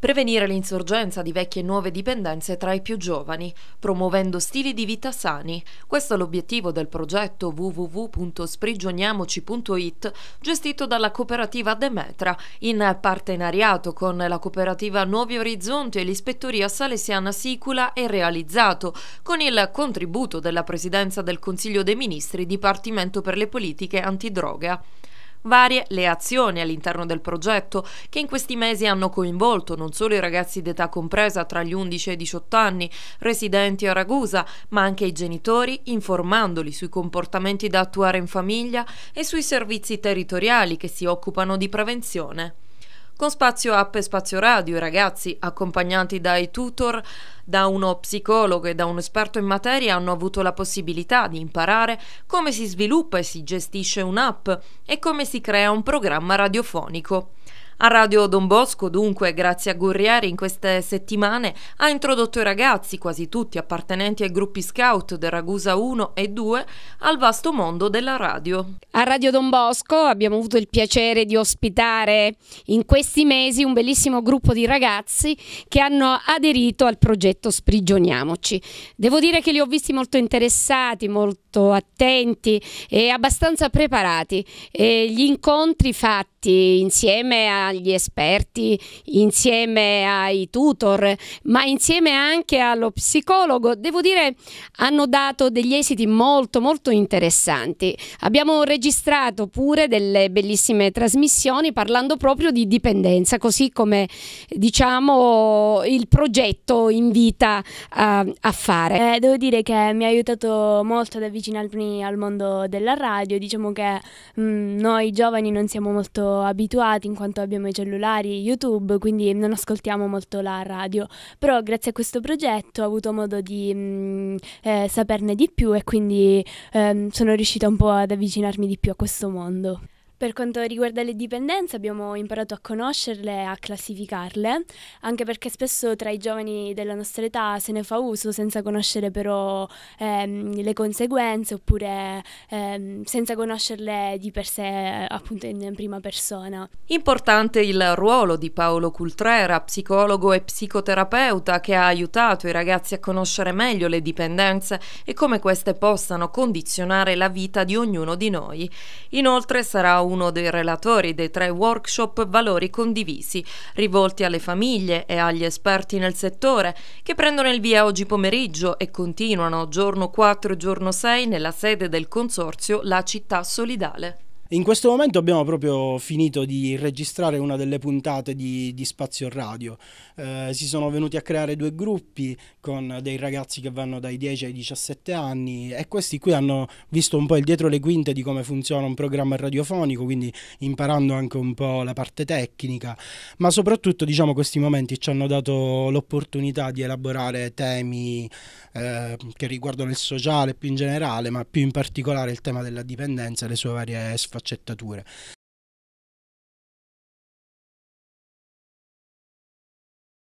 Prevenire l'insorgenza di vecchie e nuove dipendenze tra i più giovani, promuovendo stili di vita sani. Questo è l'obiettivo del progetto www.sprigioniamoci.it, gestito dalla cooperativa Demetra, in partenariato con la cooperativa Nuovi Orizzonti e l'ispettoria salesiana Sicula e realizzato con il contributo della Presidenza del Consiglio dei Ministri, Dipartimento per le Politiche Antidroga. Varie le azioni all'interno del progetto che in questi mesi hanno coinvolto non solo i ragazzi d'età compresa tra gli 11 e i 18 anni residenti a Ragusa, ma anche i genitori informandoli sui comportamenti da attuare in famiglia e sui servizi territoriali che si occupano di prevenzione con spazio app e spazio radio i ragazzi, accompagnati dai tutor, da uno psicologo e da un esperto in materia, hanno avuto la possibilità di imparare come si sviluppa e si gestisce un'app e come si crea un programma radiofonico. A Radio Don Bosco, dunque, grazie a Gurrieri, in queste settimane ha introdotto i ragazzi, quasi tutti appartenenti ai gruppi scout del Ragusa 1 e 2, al vasto mondo della radio. A Radio Don Bosco abbiamo avuto il piacere di ospitare in questi mesi un bellissimo gruppo di ragazzi che hanno aderito al progetto Sprigioniamoci. Devo dire che li ho visti molto interessati, molto attenti e abbastanza preparati. E gli incontri fatti insieme a agli esperti, insieme ai tutor, ma insieme anche allo psicologo, devo dire hanno dato degli esiti molto molto interessanti. Abbiamo registrato pure delle bellissime trasmissioni parlando proprio di dipendenza, così come diciamo il progetto invita a, a fare. Eh, devo dire che mi ha aiutato molto ad avvicinarmi al mondo della radio, diciamo che mh, mm, noi giovani non siamo molto abituati in quanto abbiamo abbiamo i cellulari, YouTube, quindi non ascoltiamo molto la radio. Però grazie a questo progetto ho avuto modo di mh, mm, eh, saperne di più e quindi ehm, sono riuscita un po' ad avvicinarmi di più a questo mondo. Per quanto riguarda le dipendenze abbiamo imparato a conoscerle e a classificarle, anche perché spesso tra i giovani della nostra età se ne fa uso senza conoscere però ehm, le conseguenze oppure ehm, senza conoscerle di per sé appunto in prima persona. Importante il ruolo di Paolo Cultrera, psicologo e psicoterapeuta che ha aiutato i ragazzi a conoscere meglio le dipendenze e come queste possano condizionare la vita di ognuno di noi. Inoltre sarà un uno dei relatori dei tre workshop Valori condivisi, rivolti alle famiglie e agli esperti nel settore, che prendono il via oggi pomeriggio e continuano giorno 4 e giorno 6 nella sede del consorzio La Città Solidale. In questo momento abbiamo proprio finito di registrare una delle puntate di, di Spazio Radio. Eh, si sono venuti a creare due gruppi con dei ragazzi che vanno dai 10 ai 17 anni e questi qui hanno visto un po' il dietro le quinte di come funziona un programma radiofonico, quindi imparando anche un po' la parte tecnica, ma soprattutto diciamo questi momenti ci hanno dato l'opportunità di elaborare temi eh, che riguardano il sociale più in generale, ma più in particolare il tema della dipendenza e le sue varie sfaccettature sfaccettature